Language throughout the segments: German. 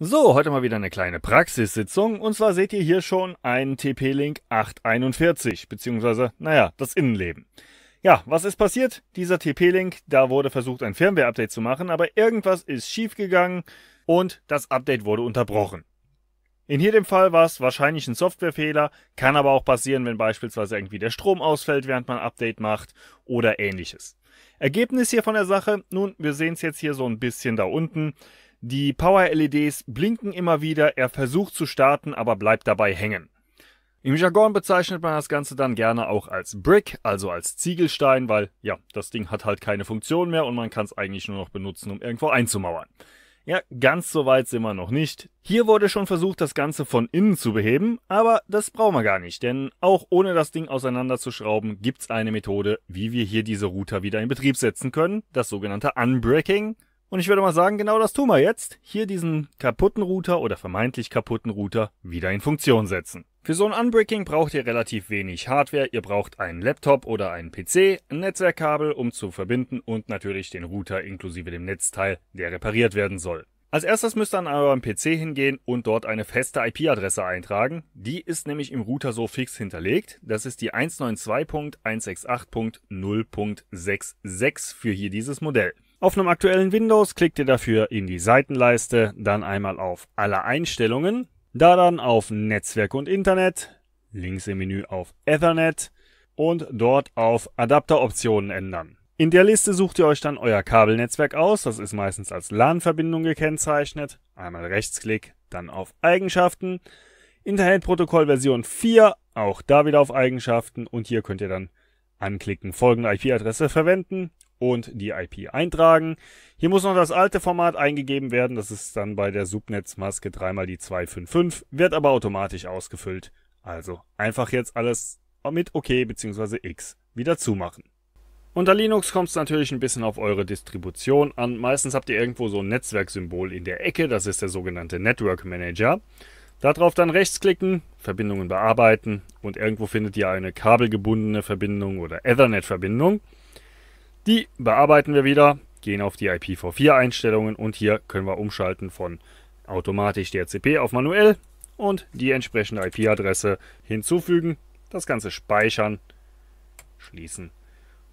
So, heute mal wieder eine kleine Praxissitzung. Und zwar seht ihr hier schon einen TP-Link 841, beziehungsweise, naja, das Innenleben. Ja, was ist passiert? Dieser TP-Link, da wurde versucht, ein Firmware-Update zu machen, aber irgendwas ist schiefgegangen und das Update wurde unterbrochen. In jedem Fall war es wahrscheinlich ein Softwarefehler, kann aber auch passieren, wenn beispielsweise irgendwie der Strom ausfällt, während man Update macht oder ähnliches. Ergebnis hier von der Sache, nun, wir sehen es jetzt hier so ein bisschen da unten. Die Power-LEDs blinken immer wieder, er versucht zu starten, aber bleibt dabei hängen. Im Jargon bezeichnet man das Ganze dann gerne auch als Brick, also als Ziegelstein, weil ja, das Ding hat halt keine Funktion mehr und man kann es eigentlich nur noch benutzen, um irgendwo einzumauern. Ja, ganz so weit sind wir noch nicht. Hier wurde schon versucht, das Ganze von innen zu beheben, aber das brauchen wir gar nicht, denn auch ohne das Ding auseinanderzuschrauben, gibt's eine Methode, wie wir hier diese Router wieder in Betrieb setzen können, das sogenannte Unbricking. Und ich würde mal sagen, genau das tun wir jetzt. Hier diesen kaputten Router oder vermeintlich kaputten Router wieder in Funktion setzen. Für so ein Unbreaking braucht ihr relativ wenig Hardware. Ihr braucht einen Laptop oder einen PC, ein Netzwerkkabel, um zu verbinden und natürlich den Router inklusive dem Netzteil, der repariert werden soll. Als erstes müsst ihr an eurem PC hingehen und dort eine feste IP-Adresse eintragen. Die ist nämlich im Router so fix hinterlegt. Das ist die 192.168.0.66 für hier dieses Modell. Auf einem aktuellen Windows klickt ihr dafür in die Seitenleiste, dann einmal auf Alle Einstellungen, da dann auf Netzwerk und Internet, links im Menü auf Ethernet und dort auf Adapteroptionen ändern. In der Liste sucht ihr euch dann euer Kabelnetzwerk aus, das ist meistens als LAN-Verbindung gekennzeichnet. Einmal Rechtsklick, dann auf Eigenschaften, Internetprotokoll Version 4, auch da wieder auf Eigenschaften und hier könnt ihr dann anklicken, folgende IP-Adresse verwenden, und die IP eintragen. Hier muss noch das alte Format eingegeben werden, das ist dann bei der Subnetzmaske dreimal die 255, wird aber automatisch ausgefüllt. Also einfach jetzt alles mit OK bzw. X wieder zumachen. Unter Linux kommt es natürlich ein bisschen auf eure Distribution an. Meistens habt ihr irgendwo so ein Netzwerksymbol in der Ecke, das ist der sogenannte Network Manager. Darauf dann rechtsklicken, Verbindungen bearbeiten und irgendwo findet ihr eine kabelgebundene Verbindung oder Ethernet-Verbindung. Die bearbeiten wir wieder, gehen auf die IPv4-Einstellungen und hier können wir umschalten von automatisch DHCP auf manuell und die entsprechende IP-Adresse hinzufügen, das Ganze speichern, schließen.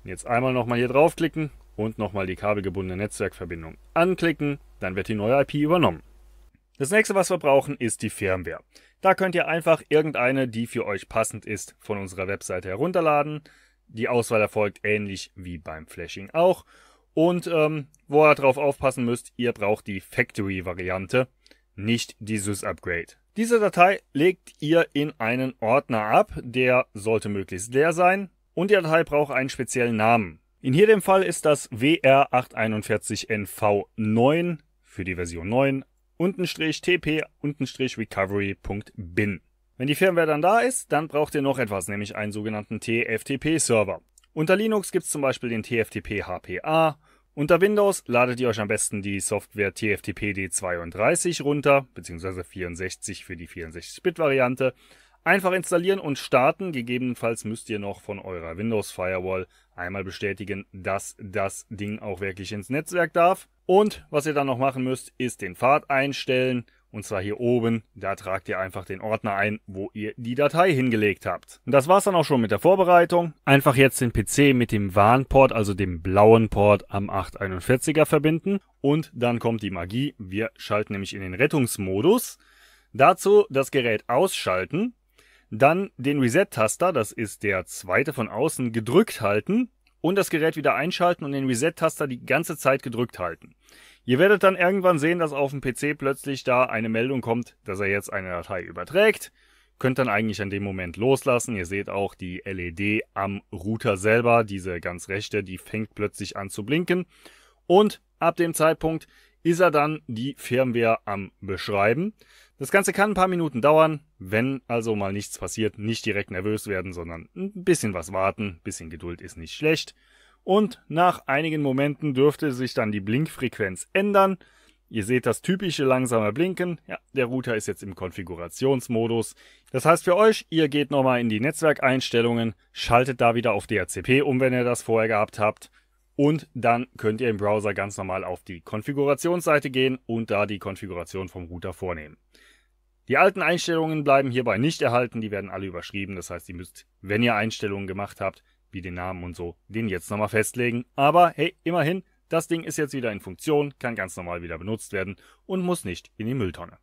Und jetzt einmal nochmal hier draufklicken und nochmal die kabelgebundene Netzwerkverbindung anklicken, dann wird die neue IP übernommen. Das nächste, was wir brauchen, ist die Firmware. Da könnt ihr einfach irgendeine, die für euch passend ist, von unserer Webseite herunterladen die Auswahl erfolgt ähnlich wie beim Flashing auch. Und ähm, wo ihr drauf aufpassen müsst, ihr braucht die Factory-Variante, nicht die Sys-Upgrade. Diese Datei legt ihr in einen Ordner ab, der sollte möglichst leer sein und die Datei braucht einen speziellen Namen. In jedem Fall ist das WR841NV9 für die Version 9 untenstrich tp untenstrich recovery.bin. Wenn die Firmware dann da ist, dann braucht ihr noch etwas, nämlich einen sogenannten TFTP-Server. Unter Linux gibt es zum Beispiel den TFTP HPA. Unter Windows ladet ihr euch am besten die Software TFTP D32 runter, beziehungsweise 64 für die 64-Bit-Variante. Einfach installieren und starten. Gegebenenfalls müsst ihr noch von eurer Windows Firewall einmal bestätigen, dass das Ding auch wirklich ins Netzwerk darf. Und was ihr dann noch machen müsst, ist den Pfad einstellen und zwar hier oben, da tragt ihr einfach den Ordner ein, wo ihr die Datei hingelegt habt. Und das war's dann auch schon mit der Vorbereitung. Einfach jetzt den PC mit dem Warnport, also dem blauen Port am 841er verbinden. Und dann kommt die Magie. Wir schalten nämlich in den Rettungsmodus. Dazu das Gerät ausschalten. Dann den Reset-Taster, das ist der zweite von außen, gedrückt halten und das Gerät wieder einschalten und den Reset-Taster die ganze Zeit gedrückt halten. Ihr werdet dann irgendwann sehen, dass auf dem PC plötzlich da eine Meldung kommt, dass er jetzt eine Datei überträgt. Könnt dann eigentlich an dem Moment loslassen. Ihr seht auch die LED am Router selber, diese ganz rechte, die fängt plötzlich an zu blinken. Und ab dem Zeitpunkt ist er dann die Firmware am Beschreiben. Das Ganze kann ein paar Minuten dauern. Wenn also mal nichts passiert, nicht direkt nervös werden, sondern ein bisschen was warten. Ein bisschen Geduld ist nicht schlecht. Und nach einigen Momenten dürfte sich dann die Blinkfrequenz ändern. Ihr seht das typische langsame Blinken. Ja, der Router ist jetzt im Konfigurationsmodus. Das heißt für euch, ihr geht nochmal in die Netzwerkeinstellungen, schaltet da wieder auf DHCP um, wenn ihr das vorher gehabt habt. Und dann könnt ihr im Browser ganz normal auf die Konfigurationsseite gehen und da die Konfiguration vom Router vornehmen. Die alten Einstellungen bleiben hierbei nicht erhalten, die werden alle überschrieben. Das heißt, ihr müsst, wenn ihr Einstellungen gemacht habt, wie den Namen und so, den jetzt nochmal festlegen. Aber hey, immerhin, das Ding ist jetzt wieder in Funktion, kann ganz normal wieder benutzt werden und muss nicht in die Mülltonne.